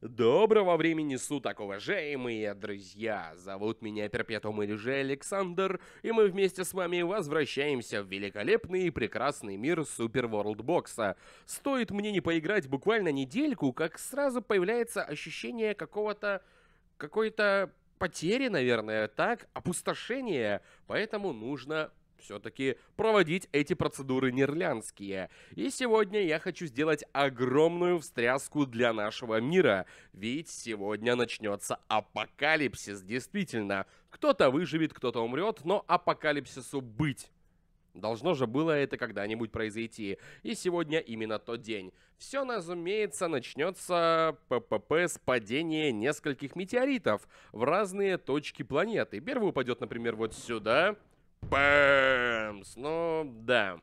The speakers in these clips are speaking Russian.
Доброго времени суток, уважаемые друзья! Зовут меня Перпетум или же Александр, и мы вместе с вами возвращаемся в великолепный и прекрасный мир Супер Ворлд Бокса. Стоит мне не поиграть буквально недельку, как сразу появляется ощущение какого-то... какой-то потери, наверное, так, опустошение, поэтому нужно все-таки проводить эти процедуры нерлянские. И сегодня я хочу сделать огромную встряску для нашего мира, ведь сегодня начнется апокалипсис, действительно. Кто-то выживет, кто-то умрет, но апокалипсису быть. Должно же было это когда-нибудь произойти. И сегодня именно тот день. Все, разумеется, начнется ППП с падения нескольких метеоритов в разные точки планеты. Первый упадет, например, вот сюда. Бэмс! Ну, да.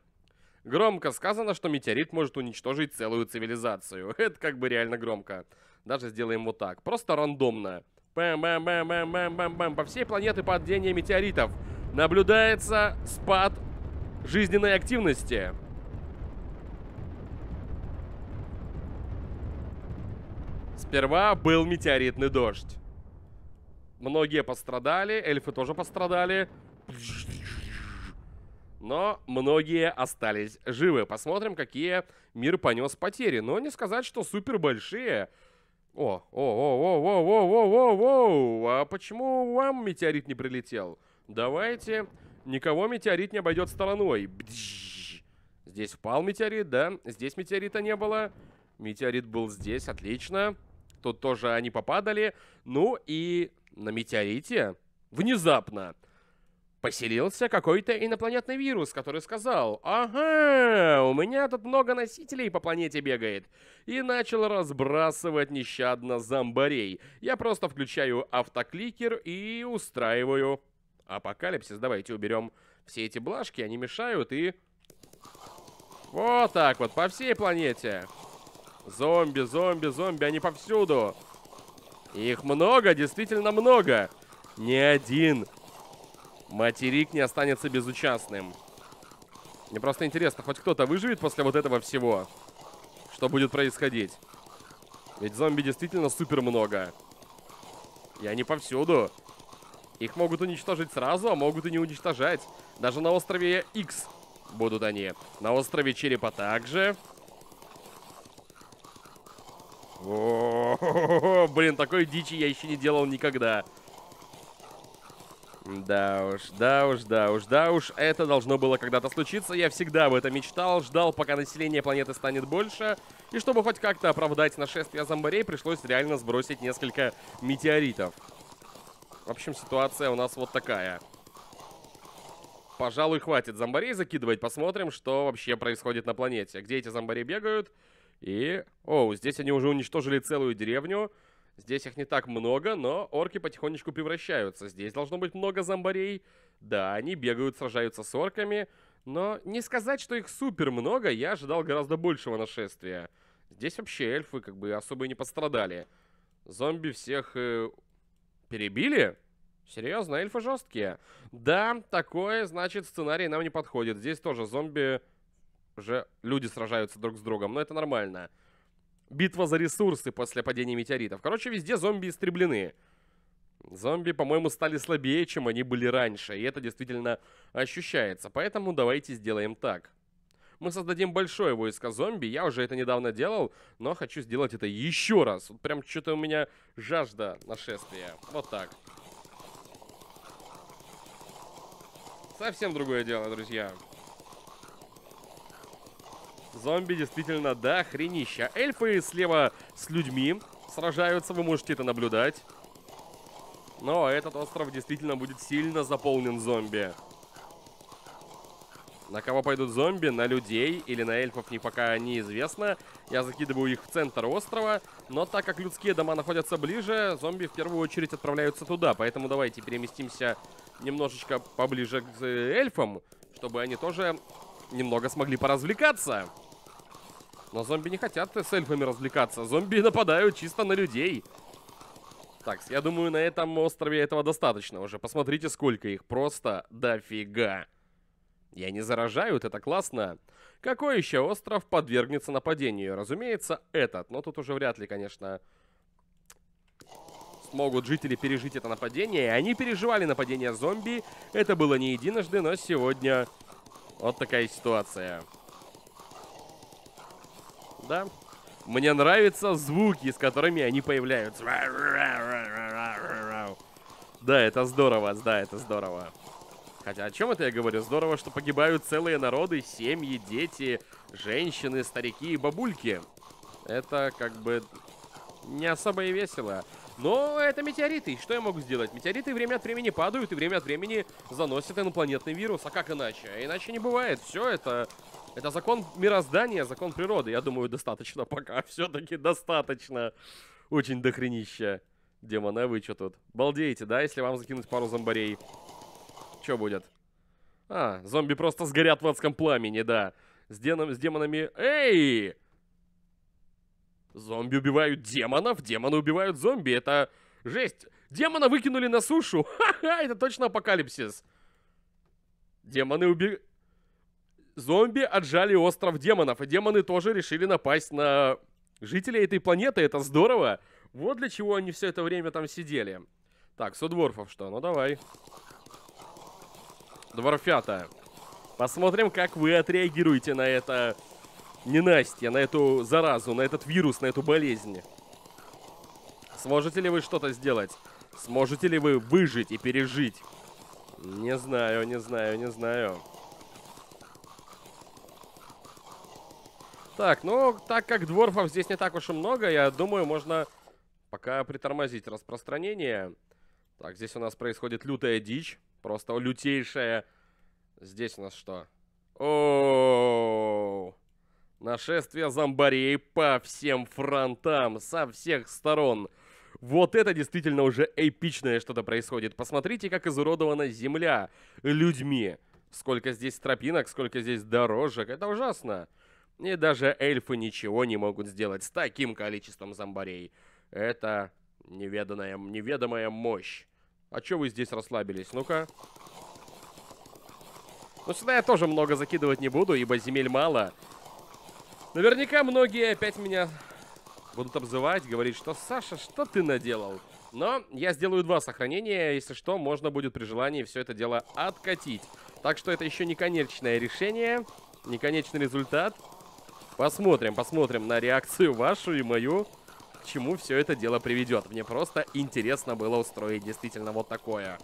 Громко сказано, что метеорит может уничтожить целую цивилизацию. Это как бы реально громко. Даже сделаем вот так. Просто рандомно. Бэм, бэм, бэм, бэм, бэм, бэм, бэм. По всей планеты падение метеоритов. Наблюдается спад жизненной активности. Сперва был метеоритный дождь. Многие пострадали, эльфы тоже пострадали но многие остались живы. Посмотрим, какие мир понес потери. Но не сказать, что супер большие. О, о, о, о, о, о, о, о, о, а почему вам метеорит не прилетел? Давайте, никого метеорит не обойдет стороной. Бдж. Здесь впал метеорит, да? Здесь метеорита не было. Метеорит был здесь, отлично. Тут тоже они попадали. Ну и на метеорите внезапно поселился какой-то инопланетный вирус, который сказал «Ага, у меня тут много носителей по планете бегает» и начал разбрасывать нещадно зомбарей. Я просто включаю автокликер и устраиваю апокалипсис. Давайте уберем все эти блажки, они мешают и... Вот так вот, по всей планете. Зомби, зомби, зомби, они повсюду. Их много, действительно много. Не один Материк не останется безучастным. Мне просто интересно, хоть кто-то выживет после вот этого всего? Что будет происходить? Ведь зомби действительно супер много. И они повсюду. Их могут уничтожить сразу, а могут и не уничтожать. Даже на острове X будут они. На острове Черепа также. О -о -о блин, такой дичи я еще не делал никогда. Никогда. Да уж, да уж, да уж, да уж, это должно было когда-то случиться. Я всегда об этом мечтал, ждал, пока население планеты станет больше. И чтобы хоть как-то оправдать нашествие зомбарей, пришлось реально сбросить несколько метеоритов. В общем, ситуация у нас вот такая. Пожалуй, хватит зомбарей закидывать, посмотрим, что вообще происходит на планете. Где эти зомбари бегают? И... О, здесь они уже уничтожили целую деревню. Здесь их не так много, но орки потихонечку превращаются. Здесь должно быть много зомбарей. Да, они бегают, сражаются с орками, но не сказать, что их супер много, я ожидал гораздо большего нашествия. Здесь вообще эльфы как бы особо и не пострадали. Зомби всех э, перебили? Серьезно, эльфы жесткие. Да, такое, значит, сценарий нам не подходит. Здесь тоже зомби... Уже люди сражаются друг с другом, но это нормально. Нормально. Битва за ресурсы после падения метеоритов. Короче, везде зомби истреблены. Зомби, по-моему, стали слабее, чем они были раньше, и это действительно ощущается. Поэтому давайте сделаем так. Мы создадим большое войско зомби, я уже это недавно делал, но хочу сделать это еще раз. Вот прям что-то у меня жажда нашествия. Вот так. Совсем другое дело, друзья. Друзья. Зомби действительно да хренища. Эльфы слева с людьми сражаются, вы можете это наблюдать. Но этот остров действительно будет сильно заполнен зомби. На кого пойдут зомби? На людей или на эльфов не пока неизвестно. Я закидываю их в центр острова. Но так как людские дома находятся ближе, зомби в первую очередь отправляются туда. Поэтому давайте переместимся немножечко поближе к эльфам, чтобы они тоже немного смогли поразвлекаться. Но зомби не хотят с эльфами развлекаться. Зомби нападают чисто на людей. Так, я думаю, на этом острове этого достаточно уже. Посмотрите, сколько их. Просто дофига. Я не заражают, это классно. Какой еще остров подвергнется нападению? Разумеется, этот. Но тут уже вряд ли, конечно, смогут жители пережить это нападение. Они переживали нападение зомби. Это было не единожды, но сегодня вот такая ситуация да? Мне нравятся звуки, с которыми они появляются. Да, это здорово, да, это здорово. Хотя о чем это я говорю? Здорово, что погибают целые народы, семьи, дети, женщины, старики и бабульки. Это как бы не особо и весело. Но это метеориты. Что я могу сделать? Метеориты время от времени падают и время от времени заносят инопланетный вирус. А как иначе? А иначе не бывает. Все это это закон мироздания, закон природы. Я думаю, достаточно пока. Все-таки достаточно. Очень дохренища. Демоны, а вы что тут? Балдеете, да, если вам закинуть пару зомбарей? Что будет? А, зомби просто сгорят в адском пламени, да. С, деном, с демонами... Эй! Зомби убивают демонов, демоны убивают зомби. Это жесть. Демона выкинули на сушу. Ха-ха, это точно апокалипсис. Демоны уби зомби отжали остров демонов, и демоны тоже решили напасть на жителей этой планеты, это здорово. Вот для чего они все это время там сидели. Так, судворфов что? Ну давай. Дворфята. Посмотрим, как вы отреагируете на это ненастье, на эту заразу, на этот вирус, на эту болезнь. Сможете ли вы что-то сделать? Сможете ли вы выжить и пережить? Не знаю, не знаю, не знаю. Так, ну, так как дворфов здесь не так уж и много, я думаю, можно пока притормозить распространение. Так, здесь у нас происходит лютая дичь. Просто лютейшая. Здесь у нас что? О, Нашествие зомбарей по всем фронтам, со всех сторон. Вот это действительно уже эпичное что-то происходит. Посмотрите, как изуродована земля людьми. Сколько здесь тропинок, сколько здесь дорожек. Это ужасно. И даже эльфы ничего не могут сделать с таким количеством зомбарей. Это неведомая неведомая мощь. А чё вы здесь расслабились? Ну-ка. Ну сюда я тоже много закидывать не буду, ибо земель мало. Наверняка многие опять меня будут обзывать, говорить, что «Саша, что ты наделал?» Но я сделаю два сохранения, если что, можно будет при желании все это дело откатить. Так что это еще не конечное решение, не конечный результат. Посмотрим, посмотрим на реакцию вашу и мою, к чему все это дело приведет. Мне просто интересно было устроить действительно вот такое.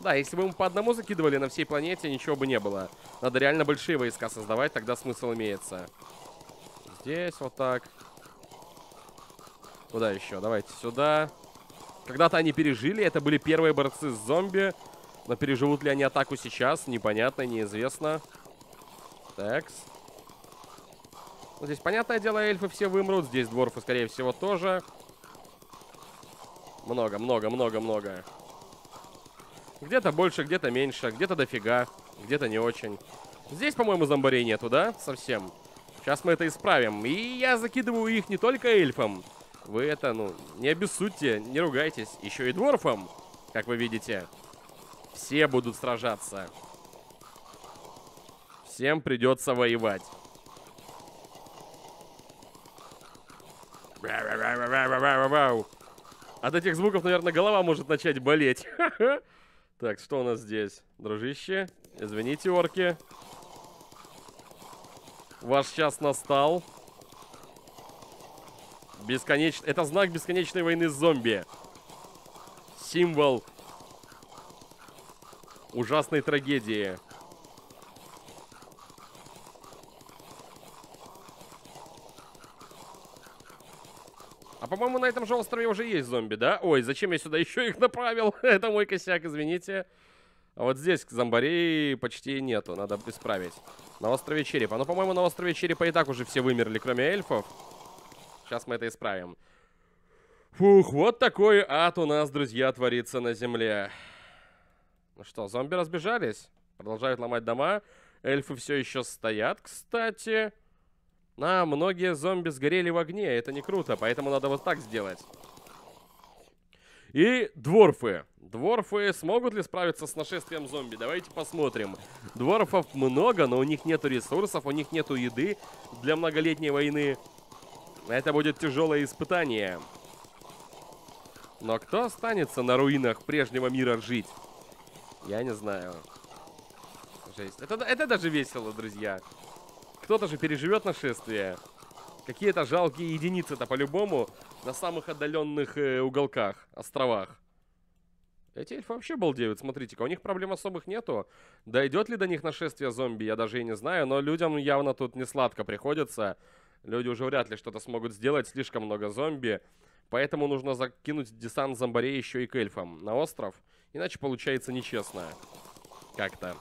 Да, если бы мы по одному закидывали на всей планете, ничего бы не было. Надо реально большие войска создавать, тогда смысл имеется. Здесь вот так. Куда еще? Давайте сюда. Когда-то они пережили, это были первые борцы с зомби. Но переживут ли они атаку сейчас, непонятно, неизвестно. Так. Ну, здесь, понятное дело, эльфы все вымрут. Здесь дворфы, скорее всего, тоже. Много, много, много, много. Где-то больше, где-то меньше, где-то дофига, где-то не очень. Здесь, по-моему, зомбарей нету, да? Совсем. Сейчас мы это исправим. И я закидываю их не только эльфам. Вы это, ну, не обессудьте, не ругайтесь. Еще и дворфам, как вы видите. Все будут сражаться. Всем придется воевать. От этих звуков, наверное, голова может начать болеть. Так, что у нас здесь? Дружище, извините, орки. Ваш час настал. Бесконечный... Это знак бесконечной войны с зомби. Символ ужасной трагедии. А по-моему, на этом же острове уже есть зомби, да? Ой, зачем я сюда еще их направил? Это мой косяк, извините. А вот здесь к зомбарей почти нету, надо исправить. На острове Черепа. Ну, по-моему, на острове Черепа и так уже все вымерли, кроме эльфов. Сейчас мы это исправим. Фух, вот такой ад у нас, друзья, творится на земле. Ну что, зомби разбежались? Продолжают ломать дома. Эльфы все еще стоят, кстати. На многие зомби сгорели в огне, это не круто, поэтому надо вот так сделать. И дворфы. Дворфы смогут ли справиться с нашествием зомби? Давайте посмотрим. Дворфов много, но у них нету ресурсов, у них нету еды для многолетней войны. Это будет тяжелое испытание. Но кто останется на руинах прежнего мира жить? Я не знаю. Жесть. Это, это даже весело, друзья. Кто-то же переживет нашествие. Какие-то жалкие единицы-то по-любому на самых отдаленных э, уголках, островах. Эти эльфы вообще балдеют, смотрите-ка, у них проблем особых нету. Дойдет ли до них нашествие зомби, я даже и не знаю, но людям явно тут не сладко приходится. Люди уже вряд ли что-то смогут сделать, слишком много зомби. Поэтому нужно закинуть десант зомбарей еще и к эльфам на остров, иначе получается нечестно. Как-то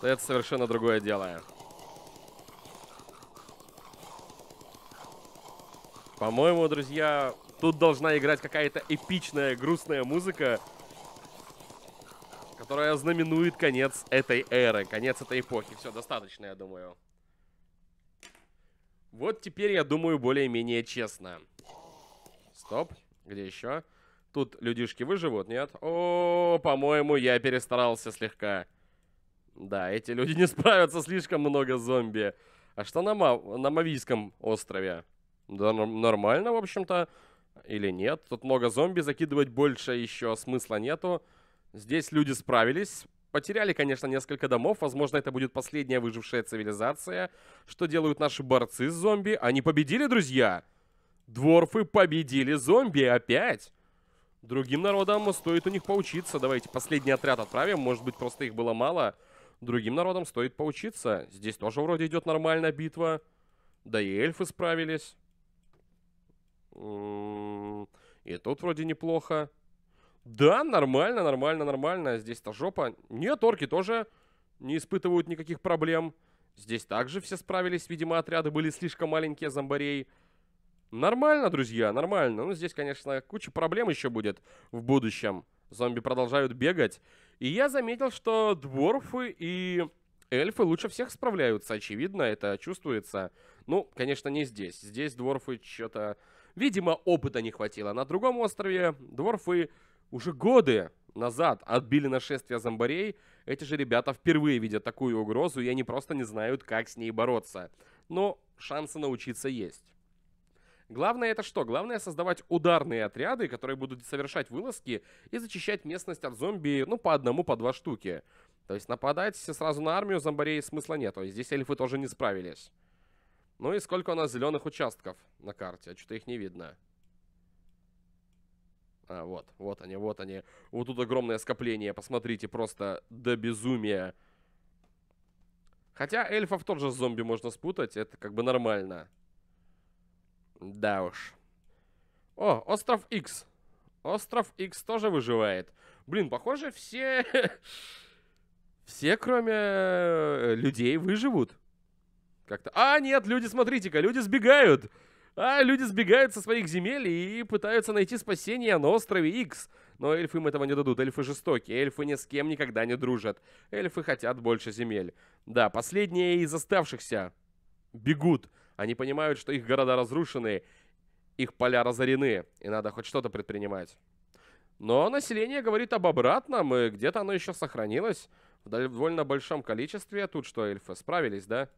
то это совершенно другое дело. По-моему, друзья, тут должна играть какая-то эпичная, грустная музыка, которая знаменует конец этой эры, конец этой эпохи. Все, достаточно, я думаю. Вот теперь, я думаю, более-менее честно. Стоп. Где еще? Тут людишки выживут, нет? О, по-моему, я перестарался слегка. Да, эти люди не справятся, слишком много зомби. А что на, Мав... на Мавийском острове? Да нормально, в общем-то. Или нет? Тут много зомби, закидывать больше еще смысла нету. Здесь люди справились. Потеряли, конечно, несколько домов. Возможно, это будет последняя выжившая цивилизация. Что делают наши борцы с зомби? Они победили, друзья! Дворфы победили зомби опять! Другим народам стоит у них поучиться. Давайте последний отряд отправим. Может быть, просто их было мало. Другим народам стоит поучиться. Здесь тоже вроде идет нормальная битва. Да и эльфы справились. И тут вроде неплохо. Да, нормально, нормально, нормально. Здесь-то жопа. Нет, орки тоже не испытывают никаких проблем. Здесь также все справились. Видимо, отряды были слишком маленькие зомбарей. Нормально, друзья, нормально. Ну, здесь, конечно, куча проблем еще будет в будущем. Зомби продолжают бегать. И я заметил, что дворфы и эльфы лучше всех справляются, очевидно, это чувствуется. Ну, конечно, не здесь. Здесь дворфы что-то... Видимо, опыта не хватило. На другом острове дворфы уже годы назад отбили нашествие зомбарей. Эти же ребята впервые видят такую угрозу, и они просто не знают, как с ней бороться. Но шансы научиться есть. Главное это что? Главное создавать ударные отряды, которые будут совершать вылазки и зачищать местность от зомби, ну, по одному, по два штуки. То есть нападать сразу на армию зомбарей смысла нет. То здесь эльфы тоже не справились. Ну и сколько у нас зеленых участков на карте? А Что-то их не видно. А, вот, вот они, вот они. Вот тут огромное скопление, посмотрите, просто до безумия. Хотя эльфов тоже с зомби можно спутать, это как бы нормально. Нормально. Да уж. О, остров X. Остров X тоже выживает. Блин, похоже, все... все, кроме э, людей, выживут. Как-то... А, нет, люди, смотрите-ка, люди сбегают. А, люди сбегают со своих земель и пытаются найти спасение на острове X. Но эльфы им этого не дадут. Эльфы жестоки. Эльфы ни с кем никогда не дружат. Эльфы хотят больше земель. Да, последние из оставшихся бегут они понимают, что их города разрушены, их поля разорены, и надо хоть что-то предпринимать. Но население говорит об обратном, и где-то оно еще сохранилось в довольно большом количестве. Тут что, эльфы справились, да?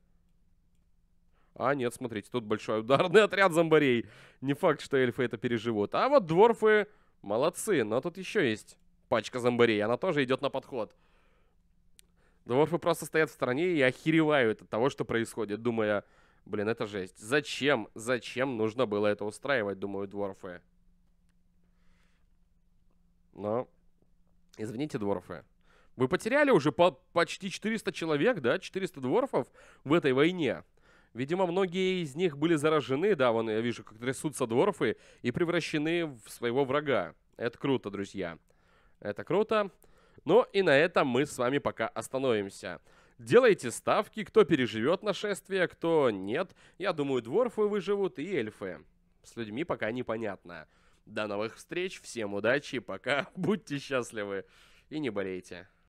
А, нет, смотрите, тут большой ударный отряд зомбарей. Не факт, что эльфы это переживут. А вот дворфы молодцы, но тут еще есть пачка зомбарей. Она тоже идет на подход. Дворфы просто стоят в стороне и охеревают от того, что происходит, думая, Блин, это жесть. Зачем? Зачем нужно было это устраивать, думаю, дворфы? Но, извините, дворфы. Вы потеряли уже по почти 400 человек, да? 400 дворфов в этой войне. Видимо, многие из них были заражены, да, вон я вижу, как трясутся дворфы, и превращены в своего врага. Это круто, друзья. Это круто. Ну и на этом мы с вами пока остановимся. Делайте ставки, кто переживет нашествие, кто нет. Я думаю, дворфы выживут и эльфы. С людьми пока непонятно. До новых встреч, всем удачи, пока, будьте счастливы и не болейте.